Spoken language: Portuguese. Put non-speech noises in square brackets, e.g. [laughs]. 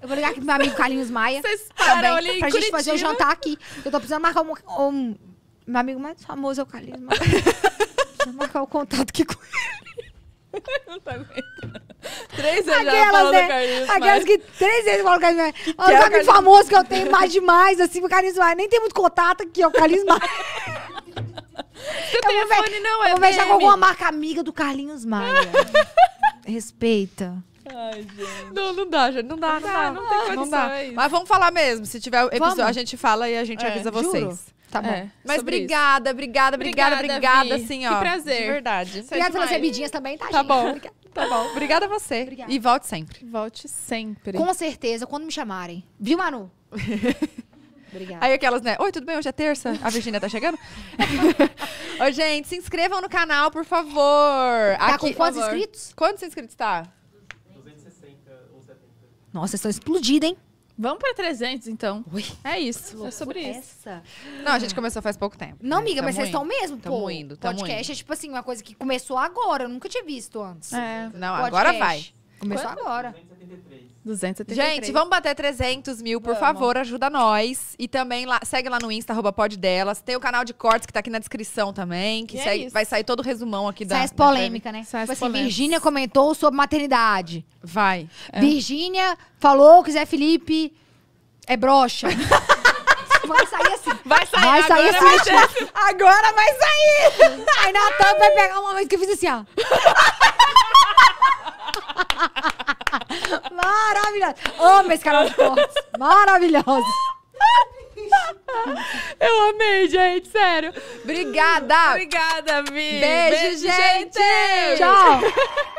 Eu vou ligar aqui pro meu amigo Carlinhos Maia. Vocês param ali pra gente fazer o jantar aqui. Eu tô precisando marcar um. um meu amigo mais famoso é o Carlinhos Maia. Preciso marcar o contato aqui com ele. Não tá aguentando. Três vezes aquelas, né? Carlinhos aquelas que três vezes do Carlinhos Maia. Que é Olha, amigo famoso que eu tenho mais demais, assim, o Carlinhos Maia. Nem tem muito contato aqui, ó, o Carlinhos Maia. Seu telefone ver, não é Vou mexer com alguma marca amiga do Carlinhos Maia. [laughs] Respeita. Ai, gente. Não, não dá, gente. Não dá, não, não dá, dá. Não tem condições. Não dá. Mas vamos falar mesmo. Se tiver episódio, a gente fala e a gente é, avisa juro. vocês. Tá bom. É, Mas obrigada, obrigada, obrigada, obrigada, Vi. assim, ó. Que prazer. De verdade. É obrigada pelas bebidinhas também, tá, tá gente? Bom. Tá bom. Obrigada a você. Obrigada. E volte sempre. Volte sempre. Com certeza, quando me chamarem. Viu, Manu? [laughs] Obrigada. Aí aquelas, né? Oi, tudo bem? Hoje é terça? A Virgínia tá chegando? [laughs] Ô, gente, se inscrevam no canal, por favor. Tá Aqui, com quantos inscritos? Quantos inscritos tá? Nossa, estão explodidas, hein? Vamos para 300, então. Ui. É isso. É sobre isso. Essa. Não, a gente começou faz pouco tempo. Não, amiga, mas vocês estão mesmo, tamo pô. Indo, tamo podcast indo. é tipo assim, uma coisa que começou agora. Eu nunca tinha visto antes. É. Não, podcast. agora vai. Começou Quanto? agora. 273. 273. Gente, vamos bater 300 mil, por vamos. favor, ajuda nós. E também lá, segue lá no Insta, arroba delas. Tem o canal de cortes que tá aqui na descrição também, que é segue, vai sair todo o resumão aqui da. Sai as polêmica, da né? Sai as tipo assim, Virgínia comentou sobre maternidade. Vai. É. Virgínia falou que Zé Felipe é broxa. [laughs] vai sair assim. Vai sair, vai sair agora assim. Vai assim. sair. Agora vai sair. [laughs] Aí Natan vai pegar uma momento que eu fiz assim, ó. [laughs] maravilhosa. Amo esse canal de cortes. Maravilhoso. Eu amei, gente, sério. Obrigada. Obrigada, Vi. Beijo, Beijo gente. gente. Tchau.